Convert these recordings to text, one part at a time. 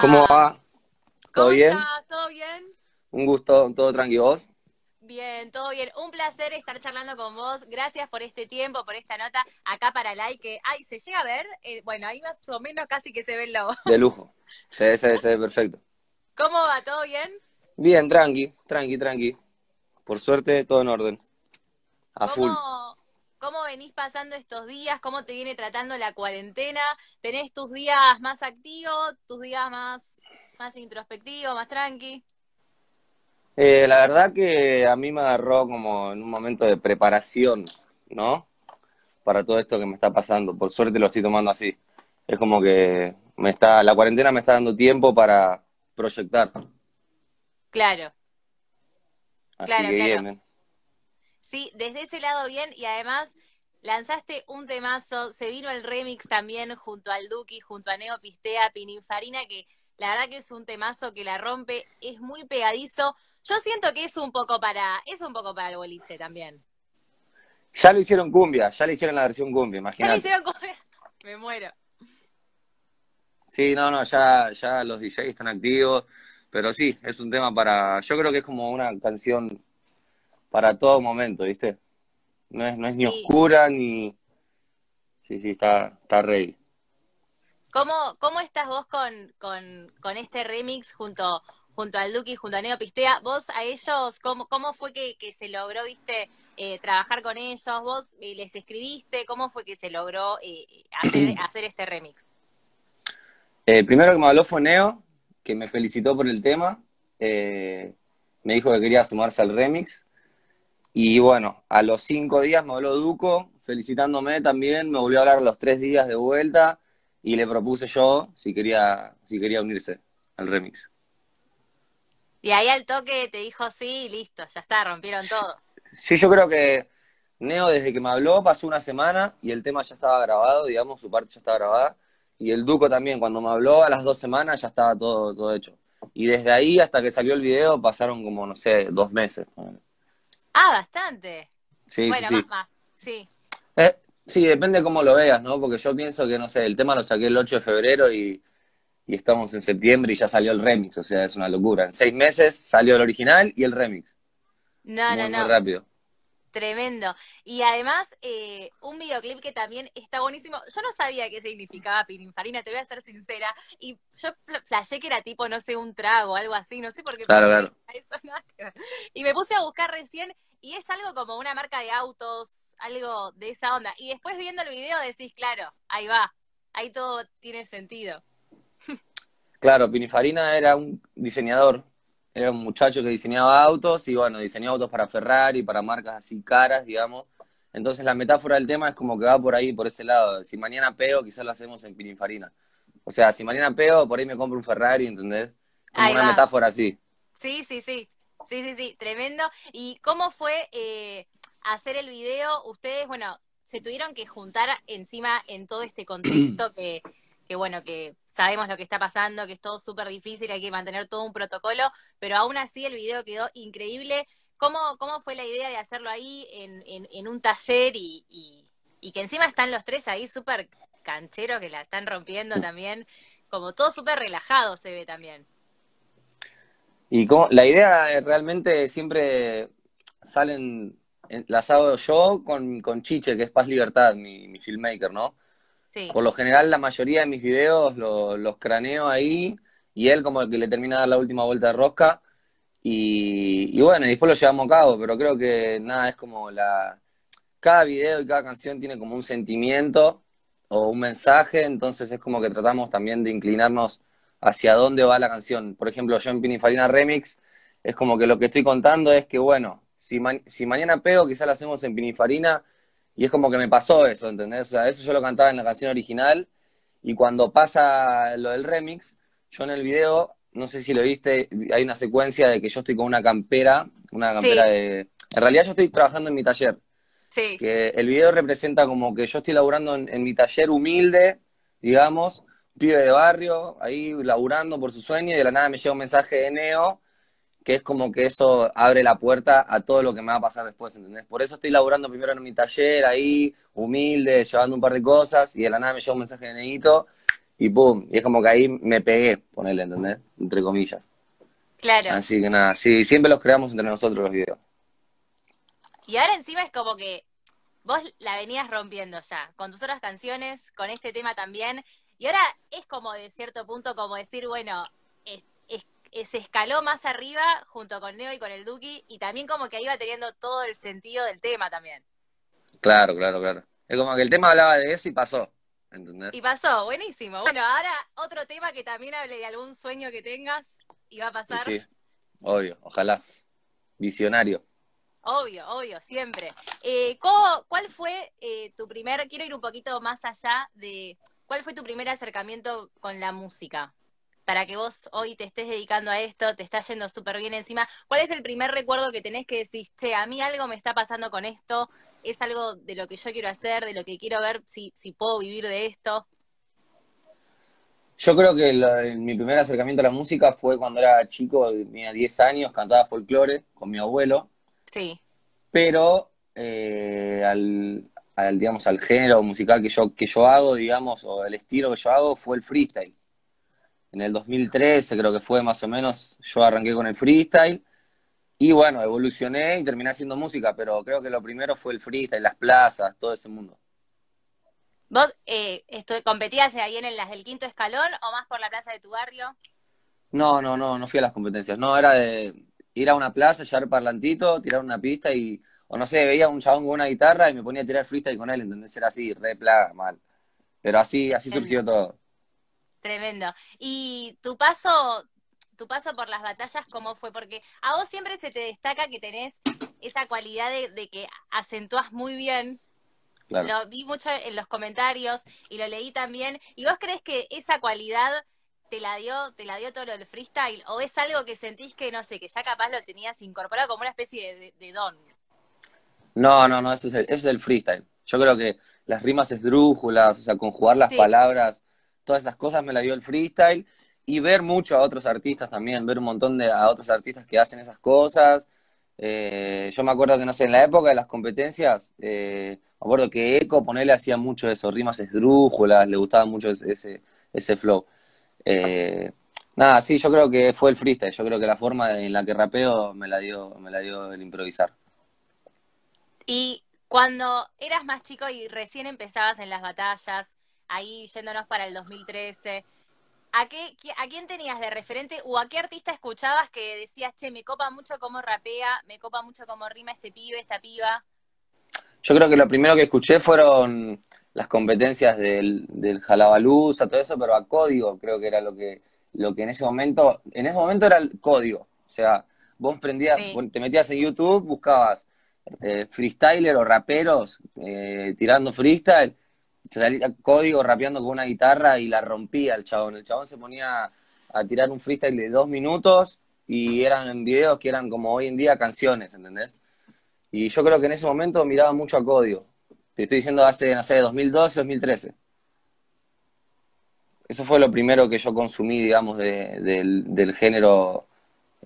¿Cómo va? ¿Todo bien? ¿Todo bien? Un gusto, todo tranquilo. ¿Vos? Bien, todo bien. Un placer estar charlando con vos. Gracias por este tiempo, por esta nota acá para like. Que, ay, ¿se llega a ver? Eh, bueno, ahí más o menos casi que se ve la logo. De lujo. Se, se, se ve perfecto. ¿Cómo va? ¿Todo bien? Bien, tranqui, tranqui, tranqui. Por suerte, todo en orden. A full ¿Cómo venís pasando estos días? ¿Cómo te viene tratando la cuarentena? ¿Tenés tus días más activos, tus días más, más introspectivos, más tranqui? Eh, la verdad que a mí me agarró como en un momento de preparación, ¿no? Para todo esto que me está pasando. Por suerte lo estoy tomando así. Es como que me está, la cuarentena me está dando tiempo para proyectar. Claro. Así claro, claro. ¿eh? Sí, desde ese lado bien y además lanzaste un temazo, se vino el remix también junto al Duki, junto a Neo Pistea, Pininfarina, que la verdad que es un temazo que la rompe, es muy pegadizo. Yo siento que es un poco para, es un poco para el boliche también. Ya lo hicieron cumbia, ya le hicieron la versión cumbia, imagínate. Ya lo hicieron cumbia, me muero. Sí, no, no, ya, ya los DJs están activos, pero sí, es un tema para, yo creo que es como una canción para todo momento, ¿viste? No es, no es ni oscura ni... Sí, sí, está, está rey. ¿Cómo, ¿Cómo estás vos con, este remix junto, junto al Duki, junto a Neo Pistea. ¿Vos a ellos, cómo, cómo fue que, se logró, viste, eh, trabajar con ellos? ¿Vos eh, les escribiste? ¿Cómo fue que se logró eh, hacer, hacer, este remix? primero que me habló fue Neo, que me felicitó por el tema. me dijo que quería sumarse al remix. Y bueno, a los cinco días me habló Duco, felicitándome también, me volvió a hablar los tres días de vuelta y le propuse yo si quería, si quería unirse al remix. Y ahí al toque te dijo sí listo, ya está, rompieron todo. Sí, yo creo que Neo desde que me habló pasó una semana y el tema ya estaba grabado, digamos, su parte ya estaba grabada. Y el Duco también, cuando me habló a las dos semanas ya estaba todo, todo hecho. Y desde ahí hasta que salió el video pasaron como, no sé, dos meses. Ah, bastante. Sí, bueno, sí, más, Más. sí. Eh, sí, depende cómo lo veas, ¿no? Porque yo pienso que, no sé, el tema lo saqué el 8 de febrero y, estamos en septiembre y ya salió el remix, o sea, es una locura. En seis meses salió el original y el remix. No, no, no. Muy rápido. Tremendo. Y además, eh, un videoclip que también está buenísimo. Yo no sabía qué significaba pininfarina, te voy a ser sincera. Y yo flashé que era tipo, no sé, un trago, algo así, no sé por qué. Claro, claro. Y me puse a buscar recién y es algo como una marca de autos, algo de esa onda. Y después viendo el video decís, claro, ahí va, ahí todo tiene sentido. Claro, Pininfarina era un diseñador era un muchacho que diseñaba autos y bueno, diseñaba autos para Ferrari, para marcas así caras, digamos. Entonces la metáfora del tema es como que va por ahí, por ese lado. Si mañana pego, quizás lo hacemos en Pirinfarina. O sea, si mañana pego, por ahí me compro un Ferrari, ¿entendés? Como una metáfora así. Sí, sí, sí. Sí, sí, sí. Tremendo. ¿Y cómo fue eh, hacer el video? Ustedes, bueno, se tuvieron que juntar encima en todo este contexto que, bueno, que sabemos lo que está pasando, que es todo súper difícil, hay que mantener todo un protocolo, pero aún así el video quedó increíble. ¿Cómo, cómo fue la idea de hacerlo ahí en, en, un taller y, y, que encima están los tres ahí súper canchero que la están rompiendo también? Como todo súper relajado se ve también. Y cómo, la idea eh, realmente siempre salen, eh, las hago yo con, con Chiche, que es Paz Libertad, mi filmmaker, ¿no? Por lo general, la mayoría de mis videos los craneo ahí y él como el que le termina de dar la última vuelta de rosca. Y, bueno, y después lo llevamos a cabo, pero creo que nada, es como la... Cada video y cada canción tiene como un sentimiento o un mensaje, entonces es como que tratamos también de inclinarnos hacia dónde va la canción. Por ejemplo, yo en pinifarina Remix, es como que lo que estoy contando es que, bueno, si, si mañana pego, quizá lo hacemos en pinifarina y es como que me pasó eso, ¿entendés? O sea, eso yo lo cantaba en la canción original y cuando pasa lo del remix, yo en el video, no sé si lo viste, hay una secuencia de que yo estoy con una campera, una campera de... En realidad yo estoy trabajando en mi taller. Sí. Que el video representa como que yo estoy laburando en, en mi taller humilde, digamos, pibe de barrio, ahí laburando por su sueño y de la nada me llega un mensaje de Neo que es como que eso abre la puerta a todo lo que me va a pasar después, ¿entendés? Por eso estoy laburando primero en mi taller ahí, humilde, llevando un par de cosas, y de la nada me llega un mensaje de Neguito, y pum, y es como que ahí me pegué, ponele, ¿entendés? Entre comillas. Claro. Así que nada, sí, siempre los creamos entre nosotros los videos. Y ahora encima es como que vos la venías rompiendo ya, con tus otras canciones, con este tema también, y ahora es como de cierto punto como decir, bueno, eh, se escaló más arriba junto con Neo y con el Duki y también como que iba teniendo todo el sentido del tema también. Claro, claro, claro. Es como que el tema hablaba de eso y pasó. ¿entendés? Y pasó, buenísimo. Bueno, ahora otro tema que también hable de algún sueño que tengas y va a pasar. Sí, obvio, ojalá. Visionario. Obvio, obvio, siempre. Eh, ¿Cuál fue eh, tu primer, quiero ir un poquito más allá de, ¿cuál fue tu primer acercamiento con la música? para que vos hoy te estés dedicando a esto, te está yendo súper bien encima. ¿Cuál es el primer recuerdo que tenés que decís, che, a mí algo me está pasando con esto, es algo de lo que yo quiero hacer, de lo que quiero ver si, si puedo vivir de esto? Yo creo que mi primer acercamiento a la música fue cuando era chico, tenía 10 años, cantaba folclore con mi abuelo. Sí. Pero eh, al, al, digamos, al género musical que yo, que yo hago, digamos, o el estilo que yo hago, fue el freestyle en el 2013 creo que fue más o menos, yo arranqué con el freestyle y bueno, evolucioné y terminé haciendo música, pero creo que lo primero fue el freestyle, las plazas, todo ese mundo. ¿Vos eh, competías ahí en las del quinto escalón o más por la plaza de tu barrio? No, no, no, no fui a las competencias. No, era de ir a una plaza, llevar parlantito, tirar una pista y, o no sé, veía a un chabón con una guitarra y me ponía a tirar freestyle con él, entendés, era así, re plaga, mal. Pero así, así surgió todo. Tremendo. Y tu paso, tu paso por las batallas, ¿cómo fue? Porque a vos siempre se te destaca que tenés esa cualidad de, que acentúas muy bien. Lo vi mucho en los comentarios y lo leí también. ¿Y vos crees que esa cualidad te la dio, te la dio todo el freestyle? ¿O es algo que sentís que, no sé, que ya capaz lo tenías incorporado como una especie de, don? No, no, no, eso es, el, eso es el freestyle. Yo creo que las rimas esdrújulas, o sea, conjugar las palabras todas esas cosas me las dio el freestyle y ver mucho a otros artistas también, ver un montón de a otros artistas que hacen esas cosas. Eh, yo me acuerdo que, no sé, en la época de las competencias, eh, me acuerdo que Eco, ponele, hacía mucho eso, rimas esdrújulas, le gustaba mucho ese, ese flow. Eh, nada, sí, yo creo que fue el freestyle, yo creo que la forma en la que rapeo me la dio, me la dio el improvisar. Y cuando eras más chico y recién empezabas en las batallas, ahí yéndonos para el 2013, ¿a, quién tenías de referente o a qué artista escuchabas que decías, che, me copa mucho cómo rapea, me copa mucho cómo rima este pibe, esta piba? Yo creo que lo primero que escuché fueron las competencias del, del todo eso, pero a código creo que era lo que, lo que en ese momento, en ese momento era el código, o sea, vos prendías, te metías en YouTube, buscabas eh, freestyler o raperos eh, tirando freestyle salía código rapeando con una guitarra y la rompía el chabón. El chabón se ponía a tirar un freestyle de dos minutos y eran videos que eran como hoy en día canciones, ¿entendés? Y yo creo que en ese momento miraba mucho a Código. Te estoy diciendo hace, no sé, 2012, 2013. Eso fue lo primero que yo consumí, digamos, del, género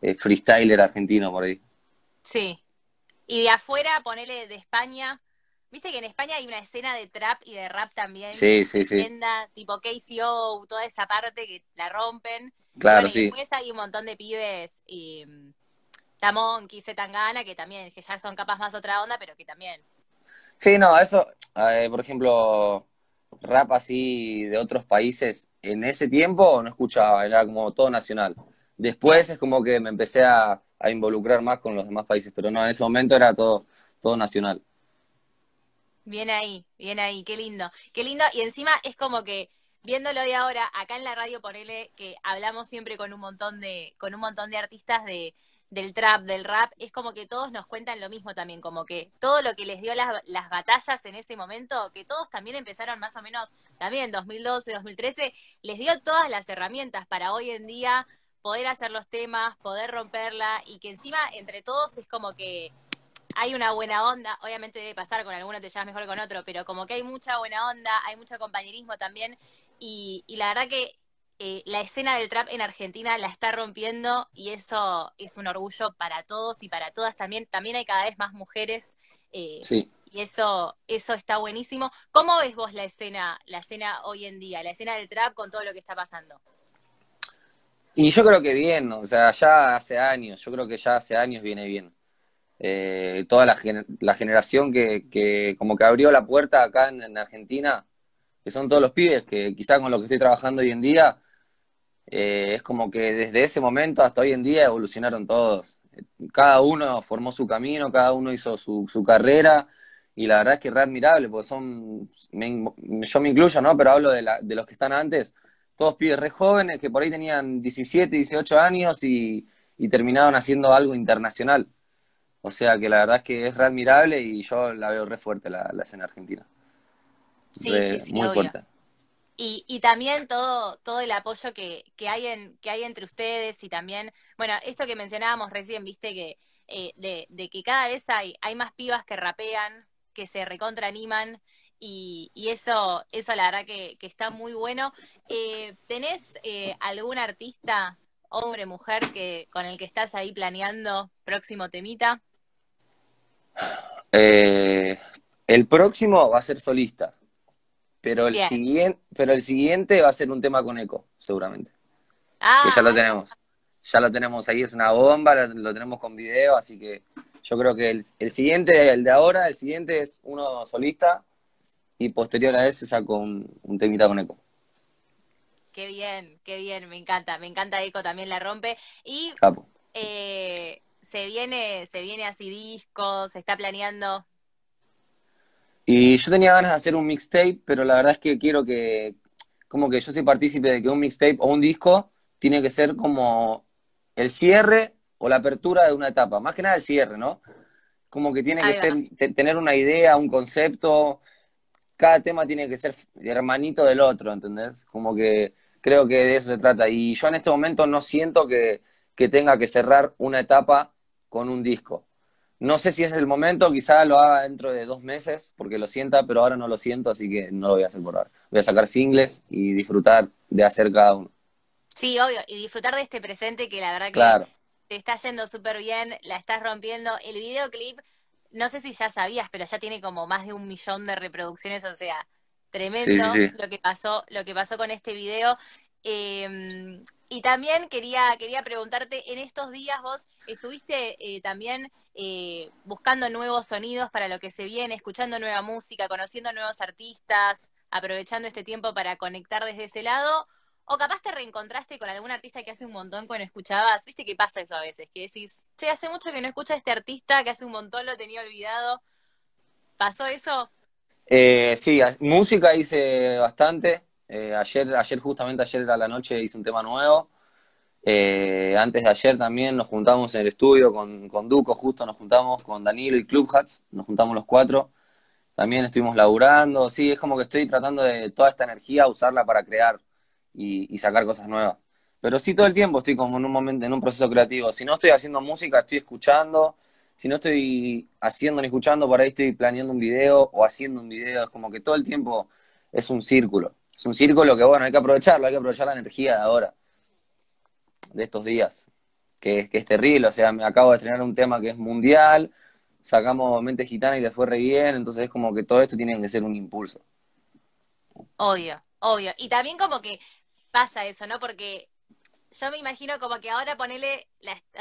eh, freestyler argentino por ahí. Sí. Y de afuera, ponele de España, Viste que en España hay una escena de trap y de rap también. Sí, sí, sí. Tienda, tipo KCO, toda esa parte que la rompen. Claro, sí. después hay un montón de pibes y Tamón, mm, Quise Tangana, que también, que ya son capaz más otra onda, pero que también. Sí, no, eso, eh, por ejemplo, rap así de otros países, en ese tiempo no escuchaba, era como todo nacional. Después es como que me empecé a, a involucrar más con los demás países, pero no, en ese momento era todo, todo nacional. Bien ahí, bien ahí, qué lindo, qué lindo. Y encima es como que viéndolo de ahora, acá en la radio por ponele que hablamos siempre con un montón de, con un montón de artistas de, del trap, del rap, es como que todos nos cuentan lo mismo también, como que todo lo que les dio las, las batallas en ese momento, que todos también empezaron más o menos, también en 2012, 2013, les dio todas las herramientas para hoy en día poder hacer los temas, poder romperla y que encima entre todos es como que hay una buena onda, obviamente debe pasar, con alguno te llevas mejor con otro, pero como que hay mucha buena onda, hay mucho compañerismo también, y, la verdad que eh, la escena del trap en Argentina la está rompiendo y eso es un orgullo para todos y para todas también. También hay cada vez más mujeres. Eh, y eso, eso está buenísimo. ¿Cómo ves vos la escena, la escena hoy en día, la escena del trap con todo lo que está pasando? Y yo creo que bien, o sea, ya hace años, yo creo que ya hace años viene bien eh, toda la, generación que, como que abrió la puerta acá en, Argentina, que son todos los pibes, que quizás con lo que estoy trabajando hoy en día, eh, es como que desde ese momento hasta hoy en día evolucionaron todos. Cada uno formó su camino, cada uno hizo su, carrera, y la verdad es que es re admirable, porque son, yo me incluyo, ¿no? Pero hablo de, los que están antes, todos pibes re jóvenes que por ahí tenían 17, 18 años y, y terminaron haciendo algo internacional o sea que la verdad es que es re admirable y yo la veo re fuerte la, escena argentina. Sí, sí, sí, muy fuerte. Y, también todo, todo el apoyo que, hay en, que hay entre ustedes y también, bueno, esto que mencionábamos recién, viste, que eh, de, que cada vez hay, más pibas que rapean, que se recontraaniman y, y eso, eso la verdad que, está muy bueno. Eh, ¿Tenés eh, algún artista, hombre, mujer, que, con el que estás ahí planeando próximo temita? Eh, el próximo va a ser solista, pero el, siguiente, pero el siguiente va a ser un tema con eco, seguramente. Que ya lo ah. tenemos. Ya lo tenemos ahí, es una bomba, lo tenemos con video, así que yo creo que el, siguiente, el de ahora, el siguiente es uno solista y posterior a ese saco un, temita con eco. Qué bien, qué bien, me encanta, me encanta Eco, también la rompe. Y eh, se viene, se viene así discos, se está planeando. Y yo tenía ganas de hacer un mixtape, pero la verdad es que quiero que, como que yo soy partícipe de que un mixtape o un disco tiene que ser como el cierre o la apertura de una etapa, más que nada el cierre, ¿no? Como que tiene que ser, tener una idea, un concepto, cada tema tiene que ser hermanito del otro, ¿entendés? Como que creo que de eso se trata. Y yo en este momento no siento que, que tenga que cerrar una etapa con un disco. No sé si es el momento, quizá lo haga dentro de dos meses, porque lo sienta, pero ahora no lo siento, así que no lo voy a hacer por ahora. Voy a sacar singles y disfrutar de hacer cada uno. Sí, obvio, y disfrutar de este presente que la verdad que te está yendo súper bien, la estás rompiendo. El videoclip, no sé si ya sabías, pero ya tiene como más de un millón de reproducciones, o sea, tremendo lo que pasó, lo que pasó con este video. Em, y también quería, quería preguntarte, en estos días vos estuviste eh, también eh, buscando nuevos sonidos para lo que se viene, escuchando nueva música, conociendo nuevos artistas, aprovechando este tiempo para conectar desde ese lado, o capaz te reencontraste con algún artista que hace un montón que no escuchabas, viste que pasa eso a veces, que decís, che, hace mucho que no escucho a este artista que hace un montón lo tenía olvidado. ¿Pasó eso? Eh, sí, música hice bastante. Eh, ayer, ayer, justamente ayer a la noche hice un tema nuevo. Eh, antes de ayer también nos juntamos en el estudio con, con Duco, justo nos juntamos con Danilo y Club Hats, nos juntamos los cuatro. También estuvimos laburando. Sí, es como que estoy tratando de toda esta energía usarla para crear y, y sacar cosas nuevas. Pero sí, todo el tiempo estoy como en un momento, en un proceso creativo. Si no estoy haciendo música, estoy escuchando. Si no estoy haciendo ni escuchando, por ahí estoy planeando un video o haciendo un video. Es como que todo el tiempo es un círculo. Es un círculo que, bueno, hay que aprovecharlo, hay que aprovechar la energía de ahora, de estos días, que es, terrible. O sea, me acabo de estrenar un tema que es mundial, sacamos Mente Gitana y le fue re bien, entonces es como que todo esto tiene que ser un impulso. Obvio, obvio. Y también como que pasa eso, ¿no? Porque yo me imagino como que ahora ponele,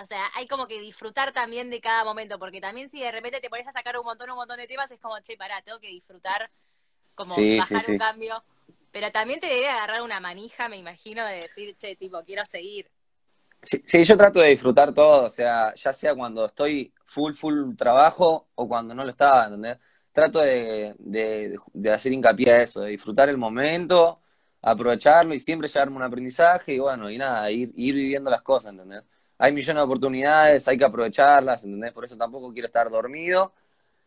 o sea, hay como que disfrutar también de cada momento, porque también si de repente te pones a sacar un montón, un montón de temas, es como, che, pará, tengo que disfrutar, como bajar sí, sí. un cambio. Pero también te debe agarrar una manija, me imagino, de decir, che, tipo, quiero seguir. Sí, yo trato de disfrutar todo, o sea, ya sea cuando estoy full, full trabajo o cuando no lo estaba, ¿entendés? Trato de, hacer hincapié a eso, de disfrutar el momento, aprovecharlo y siempre llevarme un aprendizaje y bueno, y nada, ir, ir viviendo las cosas, ¿entendés? Hay millones de oportunidades, hay que aprovecharlas, ¿entendés? Por eso tampoco quiero estar dormido,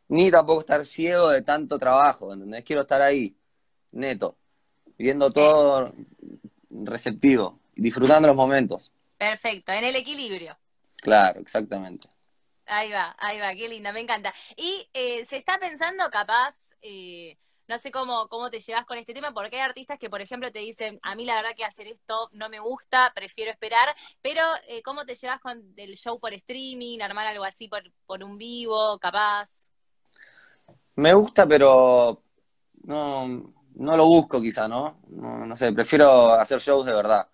ni tampoco estar ciego de tanto trabajo, ¿entendés? Quiero estar ahí, neto viendo todo receptivo, disfrutando los momentos. Perfecto, en el equilibrio. Claro, exactamente. Ahí va, ahí va, qué linda, me encanta. Y eh, se está pensando capaz, eh, no sé cómo, cómo te llevas con este tema, porque hay artistas que, por ejemplo, te dicen, a mí la verdad que hacer esto no me gusta, prefiero esperar, pero eh, ¿cómo te llevas con el show por streaming, armar algo así por, por un vivo, capaz? Me gusta, pero no, no lo busco quizá, ¿no? ¿no? ¿no? sé, prefiero hacer shows de verdad.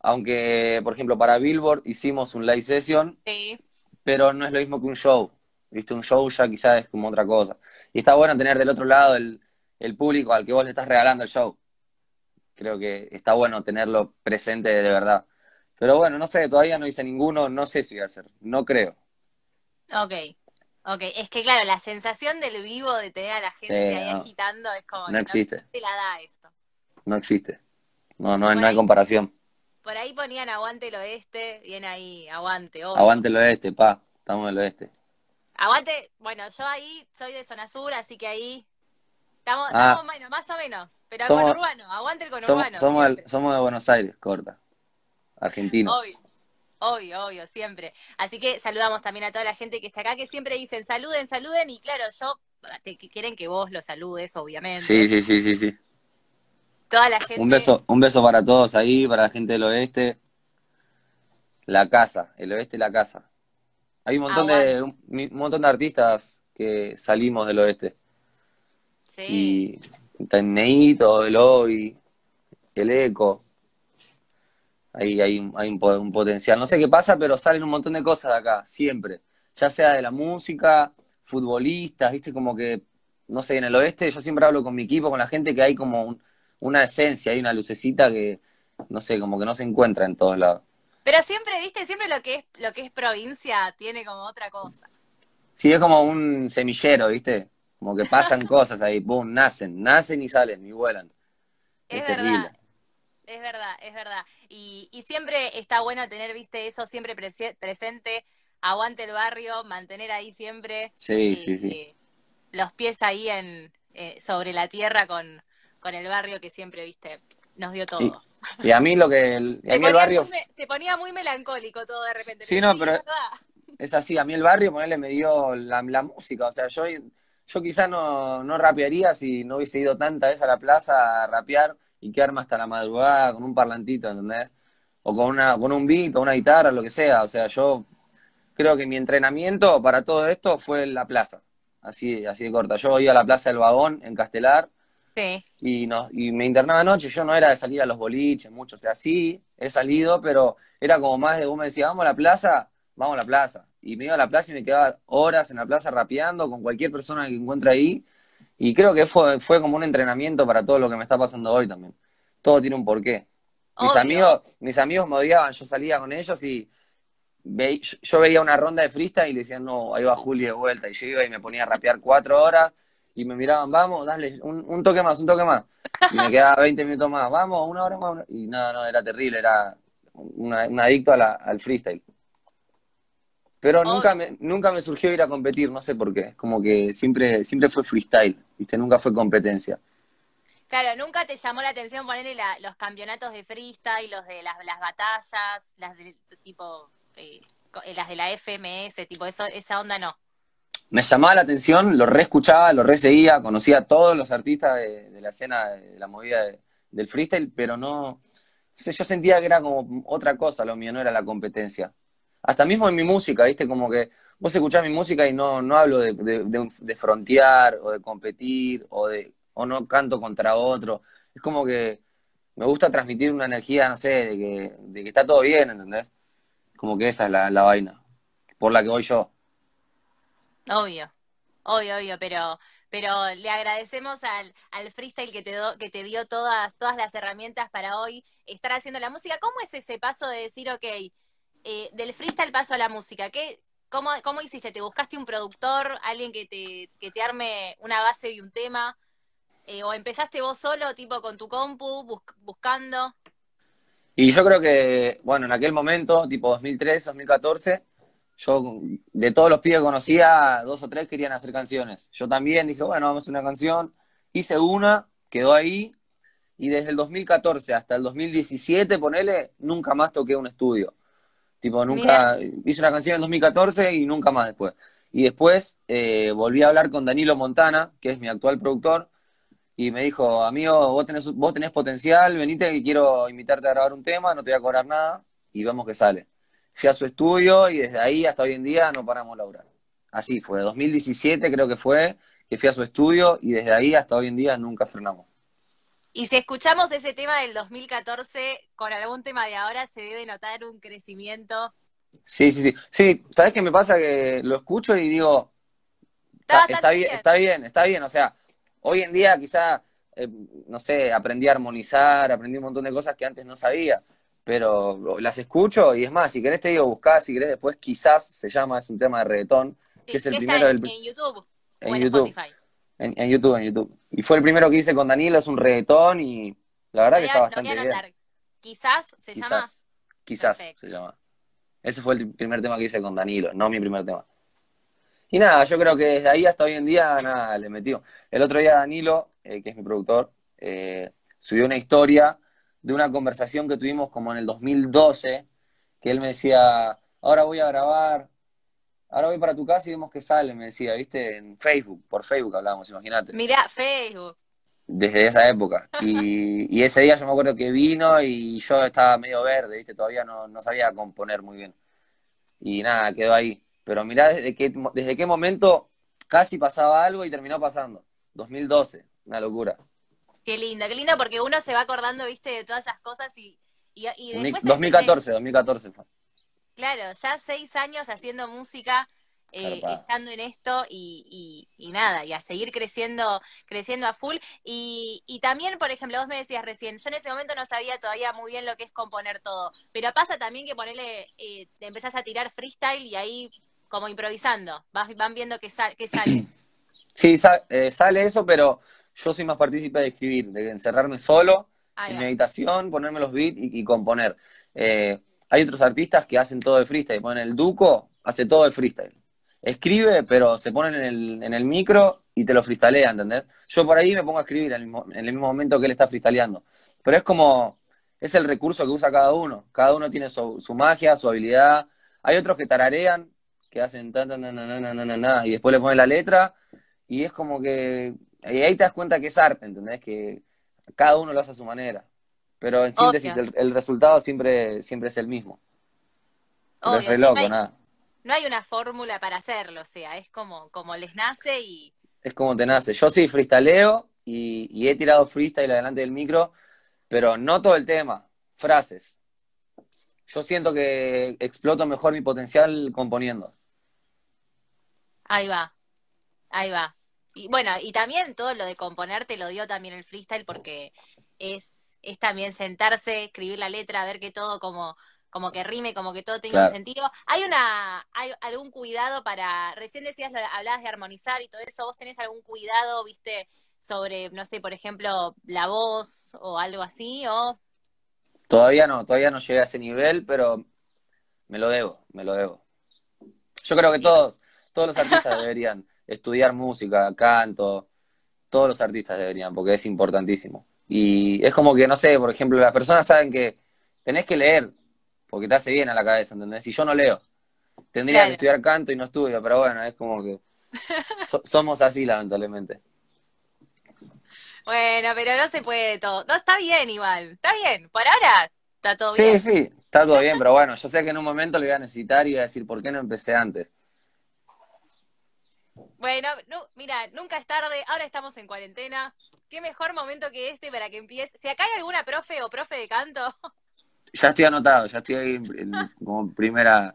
Aunque, por ejemplo, para Billboard hicimos un live session, sí. pero no es lo mismo que un show. ¿Viste? Un show ya quizás es como otra cosa. Y está bueno tener del otro lado el, el público al que vos le estás regalando el show. Creo que está bueno tenerlo presente de verdad. Pero bueno, no sé, todavía no hice ninguno, no sé si voy a hacer, no creo. Ok. Ok, es que claro, la sensación del vivo de tener a la gente ahí agitando es como... No existe. No No existe. No, no, hay comparación. Por ahí ponían aguante el oeste, bien ahí, aguante. Aguante el oeste, pa, estamos del oeste. Aguante, bueno, yo ahí soy de zona sur, así que ahí estamos, ah. más o menos, pero somos, urbano, aguante el conurbano. Somos, somos, de Buenos Aires, corta. Argentinos. Obvio, obvio, siempre. Así que saludamos también a toda la gente que está acá, que siempre dicen saluden, saluden, y claro, yo te, quieren que vos los saludes, obviamente. Sí, sí, sí, sí, sí. Toda la gente. Un beso, un beso para todos ahí, para la gente del oeste. La casa, el oeste la casa. Hay un montón ah, de, un, montón de artistas que salimos del oeste. Sí. Y Neito, el Obi, el Eco. Ahí hay, hay un, potencial. No sé qué pasa, pero salen un montón de cosas de acá, siempre. Ya sea de la música, futbolistas, viste, como que, no sé, en el oeste yo siempre hablo con mi equipo, con la gente, que hay como un, una esencia, hay una lucecita que, no sé, como que no se encuentra en todos lados. Pero siempre, viste, siempre lo que es, lo que es provincia tiene como otra cosa. Sí, es como un semillero, viste, como que pasan cosas ahí, boom, nacen, nacen y salen y vuelan. Es, Terrible es verdad, es verdad. Y, y siempre está bueno tener, viste, eso siempre presente, aguante el barrio, mantener ahí siempre sí, sí, sí. Eh, los pies ahí en, eh, sobre la tierra con, con el barrio que siempre, viste, nos dio todo. Y, a mí lo que... El, a mí el barrio... se ponía muy melancólico todo de repente. Sí, no, pero... Es así, a mí el barrio, me dio la, la música, o sea, yo yo quizá no, no rapearía si no hubiese ido tantas veces a la plaza a rapear y que arma hasta la madrugada con un parlantito, ¿entendés? O con, una, con un beat, o una guitarra, lo que sea. O sea, yo creo que mi entrenamiento para todo esto fue la plaza, así, así de corta. Yo iba a la plaza del vagón en Castelar sí. y, nos, y me internaba anoche. Yo no era de salir a los boliches, mucho. O sea, sí, he salido, pero era como más de, vos me decía, vamos a la plaza, vamos a la plaza. Y me iba a la plaza y me quedaba horas en la plaza rapeando con cualquier persona que encuentre ahí y creo que fue, fue como un entrenamiento para todo lo que me está pasando hoy también. Todo tiene un porqué. Mis amigos, mis amigos me odiaban, yo salía con ellos y yo veía una ronda de freestyle y le decían, no, ahí va Juli de vuelta. Y yo iba y me ponía a rapear cuatro horas y me miraban, vamos, dale, un, toque más, un toque más. Y me quedaba 20 minutos más, vamos, una hora más. Y no, no, era terrible, era un adicto al freestyle. Pero nunca me, nunca me surgió ir a competir, no sé por qué. es Como que siempre, siempre fue freestyle. ¿viste? Nunca fue competencia. Claro, nunca te llamó la atención ponerle los campeonatos de freestyle, los de las, batallas, las de tipo, eh, eh, las de la FMS, tipo, eso, esa onda no. Me llamaba la atención, lo escuchaba, lo seguía, conocía a todos los artistas de, la escena, de la movida del freestyle, pero no, yo sentía que era como otra cosa lo mío, no era la competencia. Hasta mismo en mi música, ¿viste? Como que vos escuchás mi música y no, no hablo de, frontear o de competir o de o no canto contra otro. Es como que me gusta transmitir una energía, no sé, de que, está todo bien, ¿entendés? Como que esa es la, vaina por la que voy yo. Obvio, obvio, obvio, pero pero le agradecemos al, al freestyle que te, do, que te dio todas, todas las herramientas para hoy estar haciendo la música. ¿Cómo es ese paso de decir, ok, eh, del freestyle paso a la música? ¿Qué, ¿Cómo, ¿Cómo hiciste? ¿Te buscaste un productor, alguien que te, te arme una base de un tema? Eh, ¿O empezaste vos solo, tipo con tu compu, buscando? Y yo creo que, bueno, en aquel momento, tipo 2003, 2014, yo de todos los pibes que conocía, dos o tres querían hacer canciones. Yo también dije, bueno, vamos a hacer una canción. Hice una, quedó ahí, y desde el 2014 hasta el 2017, ponele, nunca más toqué un estudio. Tipo, nunca. Hice una canción en 2014 y nunca más después. Y después eh, volví a hablar con Danilo Montana, que es mi actual productor, y me dijo, amigo, vos tenés, vos tenés potencial, venite que quiero invitarte a grabar un tema, no te voy a cobrar nada, y vemos que sale. Fui a su estudio y desde ahí hasta hoy en día no paramos de laburar. Así fue, 2017 creo que fue, que fui a su estudio y desde ahí hasta hoy en día nunca frenamos. Y si escuchamos ese tema del 2014 con algún tema de ahora, se debe notar un crecimiento. Sí, sí, sí. Sí, ¿sabes qué me pasa? Que lo escucho y digo, está, bien, está bien, está bien. O sea, hoy en día quizá, eh, no sé, aprendí a armonizar, aprendí un montón de cosas que antes no sabía, pero las escucho y es más, si querés te digo, buscá, si querés después, quizás se llama, es un tema de reggaetón, que eh, es el primero en, del... YouTube. En, YouTube. En, YouTube, en YouTube. Y fue el primero que hice con Danilo, es un reggaetón y la verdad que está bastante bien. Quizás se llama. Quizás se llama. Ese fue el primer tema que hice con Danilo, no mi primer tema. Y nada, yo creo que desde ahí hasta hoy en día, nada, le metió. El otro día Danilo, eh, que es mi productor, eh, subió una historia de una conversación que tuvimos como en el 2012, que él me decía, ahora voy a grabar ahora voy para tu casa y vemos que sale, me decía, ¿viste? En Facebook, por Facebook hablábamos, imagínate. Mirá, Facebook. Desde esa época. Y, ese día yo me acuerdo que vino y yo estaba medio verde, ¿viste? Todavía no, sabía componer muy bien. Y nada, quedó ahí. Pero mirá desde qué, desde qué momento casi pasaba algo y terminó pasando. 2012, una locura. Qué linda, qué linda porque uno se va acordando, viste, de todas esas cosas y, y, y después... 2014, 2014 fue. Claro, ya seis años haciendo música, eh, estando en esto y, nada, y a seguir creciendo, creciendo a full. Y, también, por ejemplo, vos me decías recién, yo en ese momento no sabía todavía muy bien lo que es componer todo, pero pasa también que ponele, eh, te empezás a tirar freestyle y ahí como improvisando, vas, van viendo qué, sale. Sí, eh, sale eso, pero yo soy más partícipe de escribir, de encerrarme solo, en meditación, ponerme los beats y, componer. Eh, hay otros artistas que hacen todo de freestyle. Ponen el Duco, hace todo el freestyle. Escribe, pero se ponen en el, micro y te lo freestalean, ¿entendés? Yo por ahí me pongo a escribir en el mismo, momento que él está freestaleando. Pero es como, es el recurso que usa cada uno. Cada uno tiene su, magia, su habilidad. Hay otros que tararean, que hacen tan, tan, tan, tan, tan, y después le ponen la letra y es como que, y ahí te das cuenta que es arte, ¿entendés? Que cada uno lo hace a su manera. Pero en síntesis, el, resultado siempre, siempre es el mismo. es no hay, nada. No hay una fórmula para hacerlo, o sea, es como, como les nace y. Es como te nace. Yo sí freestaleo y, y he tirado freestyle adelante del micro, pero no todo el tema, frases. Yo siento que exploto mejor mi potencial componiendo. Ahí va, ahí va. Y bueno, y también todo lo de componerte lo dio también el freestyle porque es es también sentarse, escribir la letra, ver que todo como como que rime, como que todo tenga un sentido. ¿Hay una hay algún cuidado para recién decías hablabas de armonizar y todo eso, vos tenés algún cuidado, viste, sobre no sé, por ejemplo, la voz o algo así o Todavía no, todavía no llegué a ese nivel, pero me lo debo, me lo debo. Yo creo que todos, todos los artistas deberían estudiar música, canto, todos los artistas deberían, porque es importantísimo. Y es como que, no sé, por ejemplo, las personas saben que tenés que leer, porque te hace bien a la cabeza, ¿entendés? Si yo no leo, tendría que estudiar canto y no estudio, pero bueno, es como que somos así, lamentablemente. Bueno, pero no se puede todo. No, está bien igual, está bien, por ahora está todo bien. Sí, sí, está todo bien, pero bueno, yo sé que en un momento lo voy a necesitar y voy a decir, ¿por qué no empecé antes? Bueno, no, mira, nunca es tarde, ahora estamos en cuarentena, qué mejor momento que este para que empiece. Si acá hay alguna profe o profe de canto. Ya estoy anotado, ya estoy ahí en, como primera,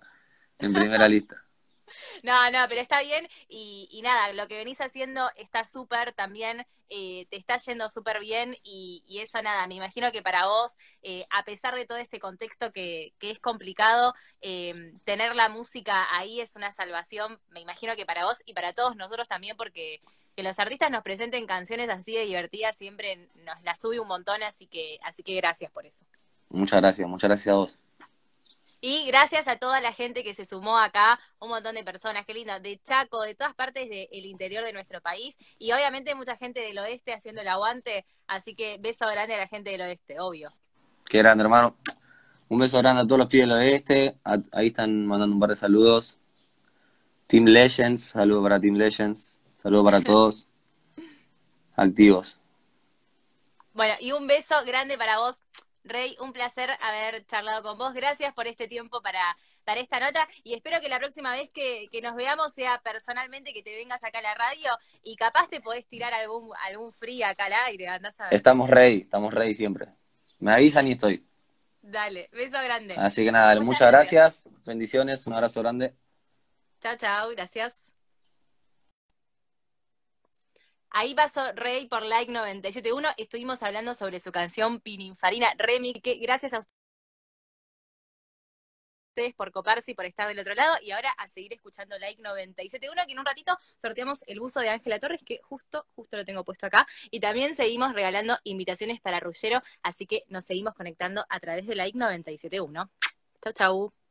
en primera lista. No, no, pero está bien y, nada, lo que venís haciendo está súper también, eh, te está yendo súper bien y, y, eso nada, me imagino que para vos, eh, a pesar de todo este contexto que, es complicado, em, tener la música ahí es una salvación, me imagino que para vos y para todos nosotros también porque que los artistas nos presenten canciones así de divertidas siempre nos las sube un montón, así que, así que gracias por eso. Muchas gracias, muchas gracias a vos. Y gracias a toda la gente que se sumó acá, un montón de personas, qué lindo, de Chaco, de todas partes del interior de nuestro país y obviamente mucha gente del oeste haciendo el aguante, así que beso grande a la gente del oeste, obvio. Qué grande, hermano. Un beso grande a todos los pibes del oeste, ahí están mandando un par de saludos. Team Legends, saludos para Team Legends. Saludos para todos. Activos. Bueno, y un beso grande para vos, Rey. Un placer haber charlado con vos. Gracias por este tiempo para, para esta nota y espero que la próxima vez que, nos veamos sea personalmente que te vengas acá a la radio y capaz te podés tirar algún, algún free acá al aire. Andás a ver. Estamos Rey. estamos Rey, siempre. Me avisan y estoy. Dale, beso grande. Así que nada, muchas, gracias. gracias. Bendiciones, un abrazo grande. Chao, chao, gracias. Ahí pasó Rey por Like 971. Estuvimos hablando sobre su canción Pininfarina Remy, que gracias a ustedes por coparse y por estar del otro lado. Y ahora a seguir escuchando Like 971, que en un ratito sorteamos el buzo de Ángela Torres, que justo, justo lo tengo puesto acá. Y también seguimos regalando invitaciones para Rullero, así que nos seguimos conectando a través de Like 971. Chau, chau.